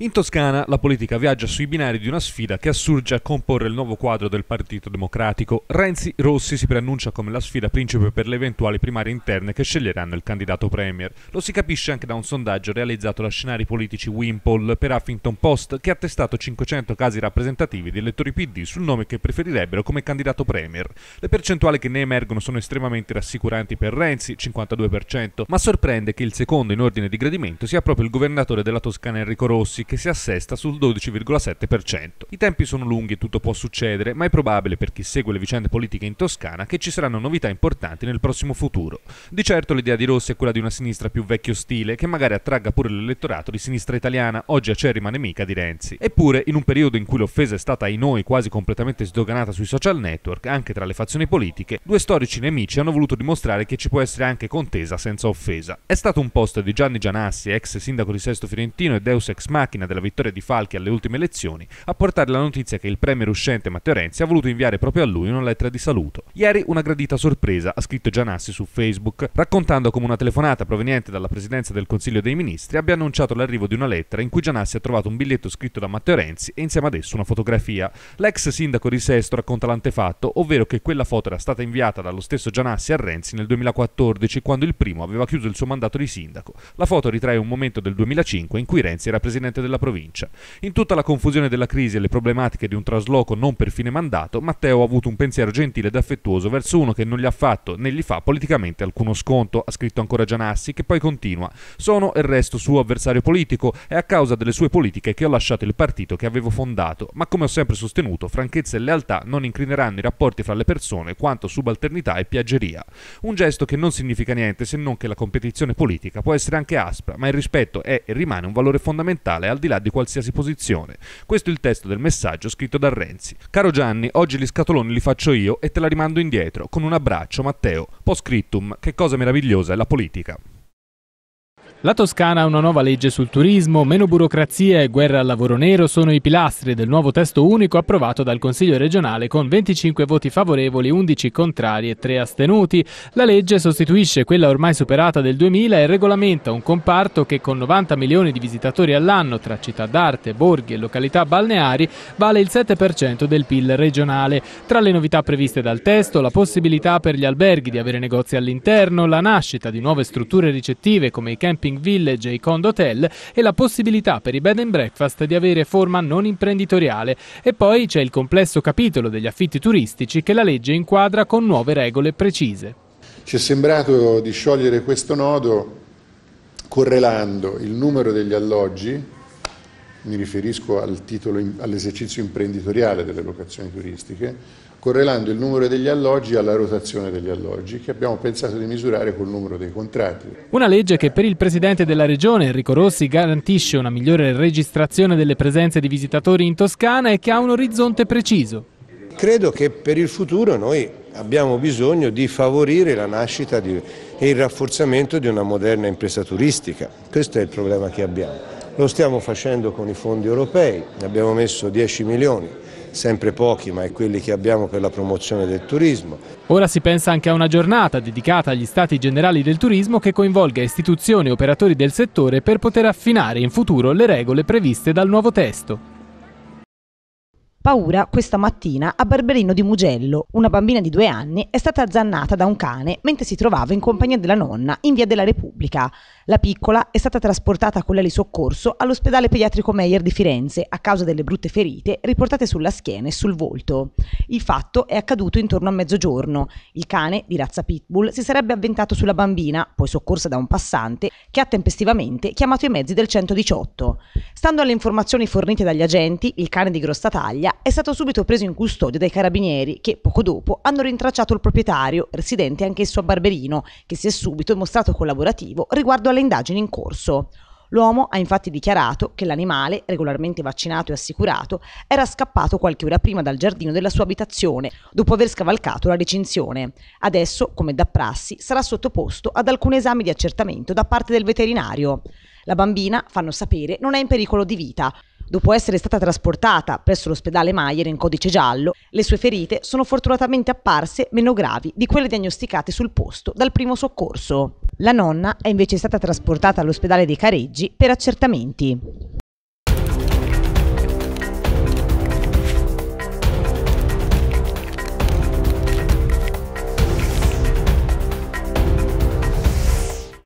In Toscana la politica viaggia sui binari di una sfida che assurge a comporre il nuovo quadro del Partito Democratico. Renzi Rossi si preannuncia come la sfida principe per le eventuali primarie interne che sceglieranno il candidato premier. Lo si capisce anche da un sondaggio realizzato da scenari politici Wimpole per Huffington Post che ha testato 500 casi rappresentativi di elettori PD sul nome che preferirebbero come candidato premier. Le percentuali che ne emergono sono estremamente rassicuranti per Renzi, 52%, ma sorprende che il secondo in ordine di gradimento sia proprio il governatore della Toscana Enrico Rossi che si assesta sul 12,7%. I tempi sono lunghi e tutto può succedere, ma è probabile per chi segue le vicende politiche in Toscana che ci saranno novità importanti nel prossimo futuro. Di certo l'idea di Rossi è quella di una sinistra più vecchio stile, che magari attragga pure l'elettorato di sinistra italiana, oggi acerrima nemica di Renzi. Eppure, in un periodo in cui l'offesa è stata ai noi quasi completamente sdoganata sui social network, anche tra le fazioni politiche, due storici nemici hanno voluto dimostrare che ci può essere anche contesa senza offesa. È stato un post di Gianni Gianassi, ex sindaco di Sesto Fiorentino e Deus Ex Machina, macchina della vittoria di Falchi alle ultime elezioni a portare la notizia che il premier uscente Matteo Renzi ha voluto inviare proprio a lui una lettera di saluto. Ieri una gradita sorpresa, ha scritto Gianassi su Facebook, raccontando come una telefonata proveniente dalla presidenza del Consiglio dei Ministri abbia annunciato l'arrivo di una lettera in cui Gianassi ha trovato un biglietto scritto da Matteo Renzi e insieme ad esso una fotografia. L'ex sindaco di Sesto racconta l'antefatto, ovvero che quella foto era stata inviata dallo stesso Gianassi a Renzi nel 2014 quando il primo aveva chiuso il suo mandato di sindaco. La foto ritrae un momento del 2005 in cui Renzi era presidente del della provincia. In tutta la confusione della crisi e le problematiche di un trasloco non per fine mandato, Matteo ha avuto un pensiero gentile ed affettuoso verso uno che non gli ha fatto né gli fa politicamente alcuno sconto, ha scritto ancora Gianassi, che poi continua. Sono e resto suo avversario politico e a causa delle sue politiche che ho lasciato il partito che avevo fondato, ma come ho sempre sostenuto, franchezza e lealtà non incrineranno i rapporti fra le persone quanto subalternità e piaggeria. Un gesto che non significa niente se non che la competizione politica può essere anche aspra, ma il rispetto è e rimane un valore fondamentale al di là di qualsiasi posizione. Questo è il testo del messaggio scritto da Renzi. Caro Gianni, oggi gli scatoloni li faccio io e te la rimando indietro. Con un abbraccio, Matteo. Post scriptum, che cosa meravigliosa è la politica. La Toscana ha una nuova legge sul turismo, meno burocrazia e guerra al lavoro nero sono i pilastri del nuovo testo unico approvato dal Consiglio regionale con 25 voti favorevoli, 11 contrari e 3 astenuti. La legge sostituisce quella ormai superata del 2000 e regolamenta un comparto che con 90 milioni di visitatori all'anno tra città d'arte, borghi e località balneari vale il 7% del PIL regionale. Tra le novità previste dal testo, la possibilità per gli alberghi di avere negozi all'interno, la nascita di nuove strutture ricettive come i campi shopping village e i condo hotel e la possibilità per i bed and breakfast di avere forma non imprenditoriale. E poi c'è il complesso capitolo degli affitti turistici che la legge inquadra con nuove regole precise. Ci è sembrato di sciogliere questo nodo correlando il numero degli alloggi mi riferisco al titolo, all'esercizio imprenditoriale delle locazioni turistiche, correlando il numero degli alloggi alla rotazione degli alloggi, che abbiamo pensato di misurare col numero dei contratti. Una legge che per il Presidente della Regione, Enrico Rossi, garantisce una migliore registrazione delle presenze di visitatori in Toscana e che ha un orizzonte preciso. Credo che per il futuro noi abbiamo bisogno di favorire la nascita di, e il rafforzamento di una moderna impresa turistica. Questo è il problema che abbiamo lo stiamo facendo con i fondi europei, ne abbiamo messo 10 milioni, sempre pochi ma è quelli che abbiamo per la promozione del turismo. Ora si pensa anche a una giornata dedicata agli stati generali del turismo che coinvolga istituzioni e operatori del settore per poter affinare in futuro le regole previste dal nuovo testo paura questa mattina a Barberino di Mugello. Una bambina di due anni è stata azzannata da un cane mentre si trovava in compagnia della nonna in via della Repubblica. La piccola è stata trasportata con lei di soccorso all'ospedale pediatrico Meyer di Firenze a causa delle brutte ferite riportate sulla schiena e sul volto. Il fatto è accaduto intorno a mezzogiorno. Il cane, di razza pitbull, si sarebbe avventato sulla bambina, poi soccorsa da un passante, che ha tempestivamente chiamato i mezzi del 118. Stando alle informazioni fornite dagli agenti, il cane di grossa taglia è stato subito preso in custodia dai carabinieri che poco dopo hanno rintracciato il proprietario, residente anch'esso a Barberino, che si è subito mostrato collaborativo riguardo alle indagini in corso. L'uomo ha infatti dichiarato che l'animale, regolarmente vaccinato e assicurato, era scappato qualche ora prima dal giardino della sua abitazione, dopo aver scavalcato la recinzione. Adesso, come da prassi, sarà sottoposto ad alcuni esami di accertamento da parte del veterinario. La bambina, fanno sapere, non è in pericolo di vita. Dopo essere stata trasportata presso l'ospedale Maier in codice giallo, le sue ferite sono fortunatamente apparse meno gravi di quelle diagnosticate sul posto dal primo soccorso. La nonna è invece stata trasportata all'ospedale dei Careggi per accertamenti.